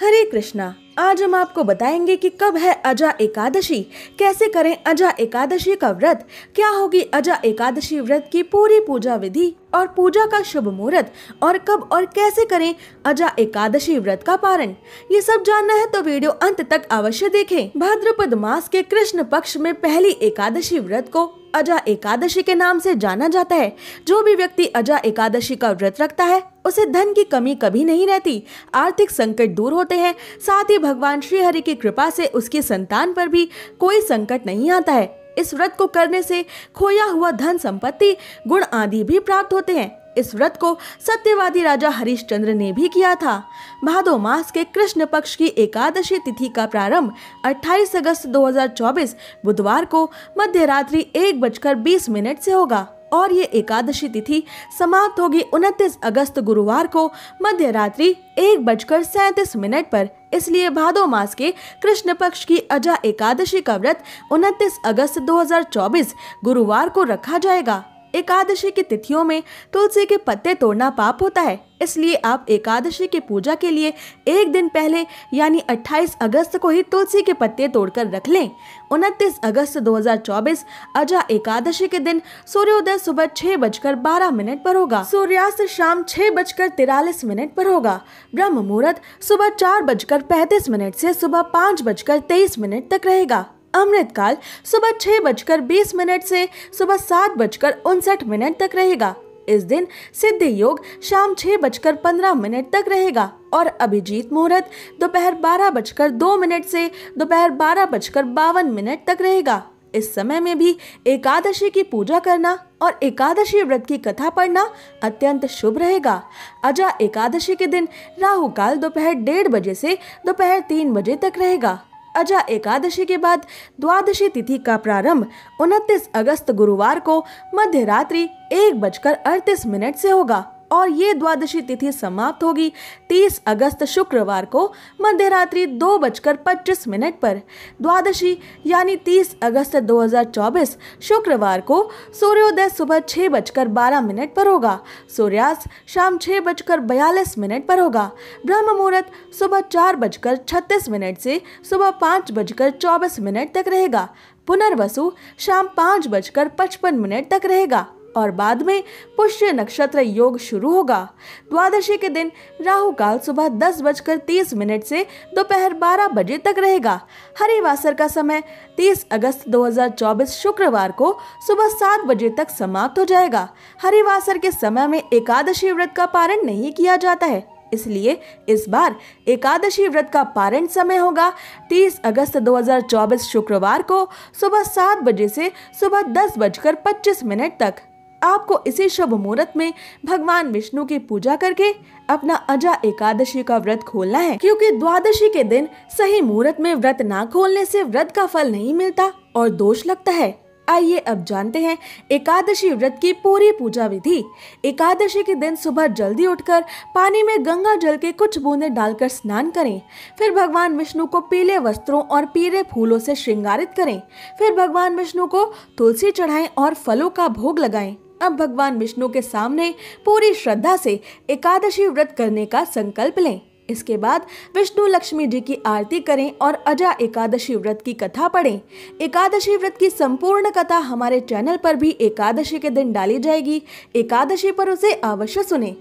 हरे कृष्णा आज हम आपको बताएंगे कि कब है अजा एकादशी कैसे करें अजा एकादशी का व्रत क्या होगी अजा एकादशी व्रत की पूरी पूजा विधि और पूजा का शुभ मुहूर्त और कब और कैसे करें अजा एकादशी व्रत का पारण ये सब जानना है तो वीडियो अंत तक अवश्य देखें भाद्रपद मास के कृष्ण पक्ष में पहली एकादशी व्रत को अजा एकादशी के नाम से जाना जाता है जो भी व्यक्ति अजा एकादशी का व्रत रखता है उसे धन की कमी कभी नहीं रहती आर्थिक संकट दूर होते हैं साथ ही भगवान श्री हरि की कृपा से उसके संतान पर भी कोई संकट नहीं आता है इस व्रत को करने से खोया हुआ धन संपत्ति गुण आदि भी प्राप्त होते हैं इस व्रत को सत्यवादी राजा हरिश्चंद्र ने भी किया था भादो मास के कृष्ण पक्ष की एकादशी तिथि का प्रारंभ 28 अगस्त 2024 बुधवार को मध्य रात्रि एक बजकर बीस मिनट से होगा और ये एकादशी तिथि समाप्त होगी 29 अगस्त गुरुवार को मध्य रात्रि एक बजकर सैंतीस मिनट पर इसलिए भादो मास के कृष्ण पक्ष की अजा एकादशी का व्रत 29 अगस्त 2024 गुरुवार को रखा जाएगा एकादशी की तिथियों में तुलसी के पत्ते तोड़ना पाप होता है इसलिए आप एकादशी की पूजा के लिए एक दिन पहले यानी 28 अगस्त को ही तुलसी के पत्ते तोड़कर रख लें 29 अगस्त 2024 अजा एकादशी के दिन सूर्योदय सुबह छह बजकर बारह मिनट पर होगा सूर्यास्त शाम छह बजकर तिरालीस मिनट पर होगा ब्रह्म मुहूर्त सुबह चार बजकर पैंतीस मिनट से सुबह पाँच बजकर तेईस मिनट तक रहेगा अमृतकाल सुबह छः बजकर बीस मिनट से सुबह सात बजकर उनसठ मिनट तक रहेगा इस दिन सिद्ध योग शाम छः बजकर पंद्रह मिनट तक रहेगा और अभिजीत मुहूर्त दोपहर बारह बजकर दो मिनट से दोपहर बारह बजकर बावन मिनट तक रहेगा इस समय में भी एकादशी की पूजा करना और एकादशी व्रत की कथा पढ़ना अत्यंत शुभ रहेगा अजा एकादशी के दिन राहु काल दोपहर डेढ़ बजे से दोपहर तीन बजे तक रहेगा अजा एकादशी के बाद द्वादशी तिथि का प्रारंभ 29 अगस्त गुरुवार को मध्य रात्रि एक बजकर अड़तीस मिनट से होगा और ये द्वादशी तिथि समाप्त होगी 30 अगस्त शुक्रवार को मध्य रात्रि दो बजकर पच्चीस मिनट पर द्वादशी यानी 30 अगस्त 2024 शुक्रवार को सूर्योदय सुबह छः बजकर बारह मिनट पर होगा सूर्यास्त शाम छः बजकर बयालीस मिनट पर होगा ब्रह्म मुहूर्त सुबह चार बजकर छत्तीस मिनट से सुबह पाँच बजकर चौबीस मिनट तक रहेगा पुनर्वसु शाम पाँच बजकर पचपन मिनट तक रहेगा और बाद में पुष्य नक्षत्र योग शुरू होगा द्वादशी के दिन राहु काल सुबह दस बजकर तीस मिनट से दोपहर बारह बजे तक रहेगा हरिवासर का समय 30 अगस्त 2024 शुक्रवार को सुबह सात बजे तक समाप्त हो जाएगा हरिवासर के समय में एकादशी व्रत का पारण नहीं किया जाता है इसलिए इस बार एकादशी व्रत का पारण समय होगा 30 अगस्त 2024 शुक्रवार को सुबह सात बजे से सुबह दस बजकर पच्चीस मिनट तक आपको इसी शुभ मुहूर्त में भगवान विष्णु की पूजा करके अपना अजा एकादशी का व्रत खोलना है क्योंकि द्वादशी के दिन सही मुहूर्त में व्रत ना खोलने से व्रत का फल नहीं मिलता और दोष लगता है आइए अब जानते हैं एकादशी व्रत की पूरी पूजा विधि एकादशी के दिन सुबह जल्दी उठकर पानी में गंगा जल के कुछ बूंदे डालकर स्नान करें फिर भगवान विष्णु को पीले वस्त्रों और पीले फूलों से श्रृंगारित करें फिर भगवान विष्णु को तुलसी चढ़ाएं और फलों का भोग लगाएं अब भगवान विष्णु के सामने पूरी श्रद्धा से एकादशी व्रत करने का संकल्प लें इसके बाद विष्णु लक्ष्मी जी की आरती करें और अजा एकादशी व्रत की कथा पढ़ें एकादशी व्रत की संपूर्ण कथा हमारे चैनल पर भी एकादशी के दिन डाली जाएगी एकादशी पर उसे अवश्य सुने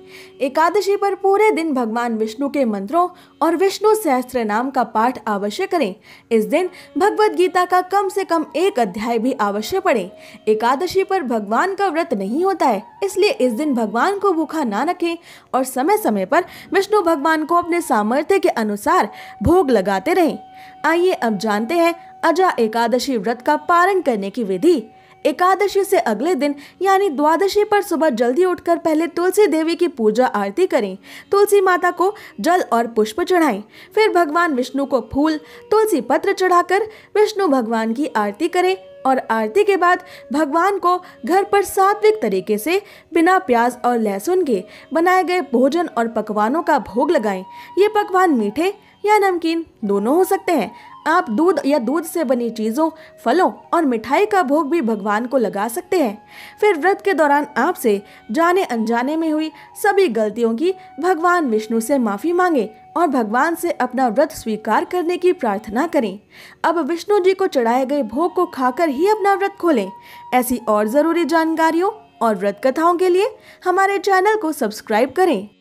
एकादशी पर पूरे दिन भगवान विष्णु के मंत्रों और विष्णु सहस्त्र नाम का पाठ अवश्य करें इस दिन भगवद गीता का कम से कम एक अध्याय भी अवश्य पढ़े एकादशी पर भगवान का व्रत नहीं होता है इसलिए इस दिन भगवान को भूखा ना रखें और समय समय पर विष्णु भगवान को अपने अपने सामर्थ्य के अनुसार भोग लगाते रहें आइए अब जानते हैं अजा एकादशी व्रत का पारण करने की विधि एकादशी से अगले दिन यानी द्वादशी पर सुबह जल्दी उठकर पहले तुलसी देवी की पूजा आरती करें तुलसी माता को जल और पुष्प चढ़ाएं फिर भगवान विष्णु को फूल तुलसी पत्र चढ़ाकर विष्णु भगवान की आरती करें और आरती के बाद भगवान को घर पर सात्विक तरीके से बिना प्याज और लहसुन के बनाए गए भोजन और पकवानों का भोग लगाएं ये पकवान मीठे या नमकीन दोनों हो सकते हैं आप दूध या दूध से बनी चीज़ों फलों और मिठाई का भोग भी भगवान को लगा सकते हैं फिर व्रत के दौरान आपसे जाने अनजाने में हुई सभी गलतियों की भगवान विष्णु से माफ़ी मांगे और भगवान से अपना व्रत स्वीकार करने की प्रार्थना करें अब विष्णु जी को चढ़ाए गए भोग को खाकर ही अपना व्रत खोलें ऐसी और ज़रूरी जानकारियों और व्रत कथाओं के लिए हमारे चैनल को सब्सक्राइब करें